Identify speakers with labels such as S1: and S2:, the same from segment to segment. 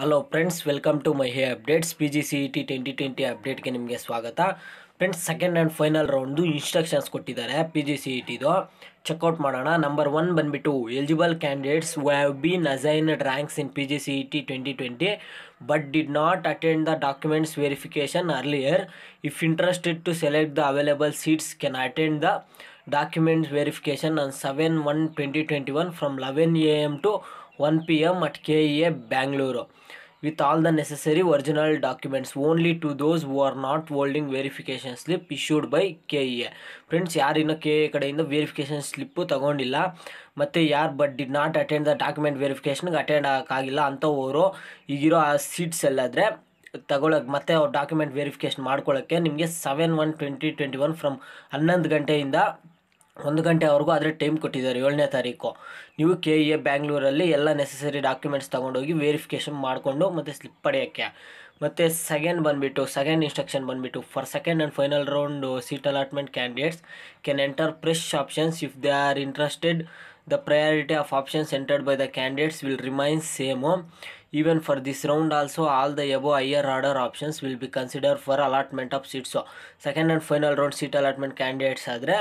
S1: hello friends welcome to my hey updates P G C E T twenty twenty ಅಪ್ಡೇಟ್ಗೆ ನಿಮಗೆ ಸ್ವಾಗತ friends second and final ರೌಂಡ್ದು instructions ಕೊಟ್ಟಿದ್ದಾರೆ P G C E ಟಿದು check out ಮಾಡೋಣ number one ಬಂದುಬಿಟ್ಟು eligible candidates have been assigned ranks in P G C E T twenty twenty but did not attend the documents verification earlier if interested to select the available seats can attend the documents verification on seven one twenty twenty one from eleven A M to one P M at K E A Bangalore with all the necessary original documents only to those who are not holding verification slip issued by K E A friends ಯಾರಿನ್ನೂ K A ಕಡೆಯಿಂದ verification slip ತೊಗೊಂಡಿಲ್ಲ ಮತ್ತು ಯಾರು but did not attend the document ವೆರಿಫಿಕೇಷನ್ಗೆ attend ಆಗೋಕ್ಕಾಗಿಲ್ಲ ಅಂಥವರು ಈಗಿರೋ ಆ ಸೀಟ್ಸ್ ಎಲ್ಲಾದರೆ ತಗೊಳಕ್ಕೆ ಮತ್ತೆ ಅವ್ರ ಡಾಕ್ಯುಮೆಂಟ್ ವೆರಿಫಿಕೇಷನ್ ಮಾಡ್ಕೊಳ್ಳೋಕ್ಕೆ ನಿಮಗೆ seven one twenty twenty one from ಹನ್ನೊಂದು ಗಂಟೆಯಿಂದ ಒಂದು ಗಂಟೆವರೆಗೂ ಆದರೆ ಟೈಮ್ ಕೊಟ್ಟಿದ್ದಾರೆ ಏಳನೇ ತಾರೀಕು ನೀವು ಕೆ ಎ ಬ್ಯಾಂಗ್ಳೂರಲ್ಲಿ ಎಲ್ಲ ನೆಸೆಸರಿ ಡಾಕ್ಯುಮೆಂಟ್ಸ್ ತೊಗೊಂಡೋಗಿ ವೆರಿಫಿಕೇಷನ್ ಮಾಡಿಕೊಂಡು ಮತ್ತು ಸ್ಲಿಪ್ ಪಡೆಯೋಕ್ಕೆ ಮತ್ತು ಸೆಕೆಂಡ್ ಬಂದುಬಿಟ್ಟು ಸೆಕೆಂಡ್ ಇನ್ಸ್ಟ್ರಕ್ಷನ್ ಬಂದುಬಿಟ್ಟು for second and final round seat allotment candidates can enter fresh options if they are interested the priority of options entered by the candidates will remain same even for this round also all the above higher order options will be considered for allotment of seats second and final round seat allotment candidates adre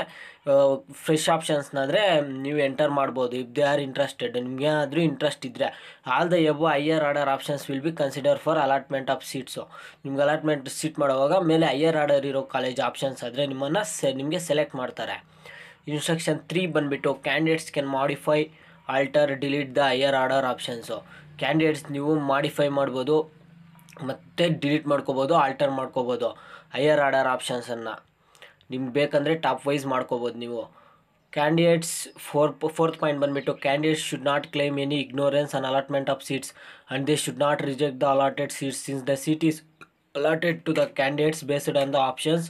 S1: fresh options nadre new enter madabodu if they are interested nimge enadru interest idre all the above higher order options will be considered for allotment of seats nimge allotment seat madavaga mele higher order irro college options adre nimanna nimge select martare instruction three ಬಂದುಬಿಟ್ಟು candidates can modify alter delete the higher order options candidates ನೀವು modify ಮಾಡ್ಬೋದು ಮತ್ತು delete ಮಾಡ್ಕೋಬೋದು alter ಮಾಡ್ಕೋಬೋದು higher order ಆಪ್ಷನ್ಸನ್ನು ನಿಮ್ಗೆ ಬೇಕಂದರೆ top wise ಮಾಡ್ಕೋಬೋದು ನೀವು ಕ್ಯಾಂಡಿಡೇಟ್ಸ್ ಫೋರ್ ಫೋರ್ತ್ ಪಾಯಿಂಟ್ ಬಂದುಬಿಟ್ಟು candidates should not claim any ignorance on allotment of seats and they should not reject the allotted seats since the seat allotted to the candidates based on the options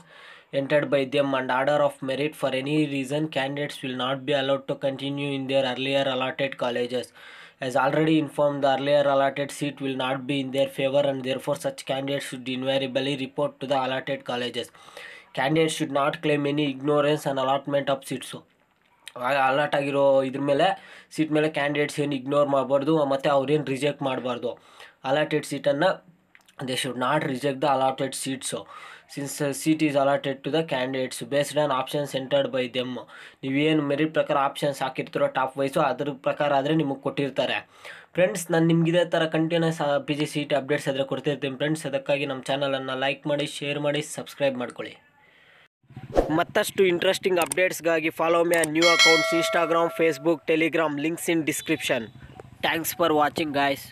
S1: entered by them and order of merit for any reason candidates will not be allowed to continue in their earlier allotted colleges as already informed the earlier allotted seat will not be in their favor and therefore such candidates should invariably report to the allotted colleges candidates should not claim any ignorance and allotment of seats allot ಆಗಿರೋ ಇದ್ರ ಮೇಲೆ seat ಮೇಲೆ candidates ಏನು ignore ಮಾಡಬಾರ್ದು ಮತ್ತು ಅವ್ರೇನು reject ಮಾಡಬಾರ್ದು allotted ಸೀಟನ್ನು they should not reject the allotted seats since seat is allotted to the candidates based on options entered by them ನೀವೇನು ಮೆರಿಟ್ ಪ್ರಕಾರ ಆಪ್ಷನ್ಸ್ ಹಾಕಿರ್ತೀರೋ ಟಾಪ್ ವೈಸು ಅದ್ರ ಪ್ರಕಾರ ಆದರೆ ನಿಮಗೆ ಕೊಟ್ಟಿರ್ತಾರೆ ಫ್ರೆಂಡ್ಸ್ ನಾನು ನಿಮ್ಗೆ ಇದೇ ಥರ continuous P G C updates ಆದರೆ ಕೊಡ್ತಿರ್ತೀನಿ ಫ್ರೆಂಡ್ಸ್ ಅದಕ್ಕಾಗಿ ನಮ್ಮ ಚಾನಲನ್ನು ಲೈಕ್ ಮಾಡಿ ಶೇರ್ ಮಾಡಿ ಸಬ್ಸ್ಕ್ರೈಬ್ ಮಾಡ್ಕೊಳ್ಳಿ ಮತ್ತಷ್ಟು ಇಂಟ್ರೆಸ್ಟಿಂಗ್ ಅಪ್ಡೇಟ್ಸ್ಗಾಗಿ follow my new accounts Instagram Facebook Telegram links in description thanks for watching guys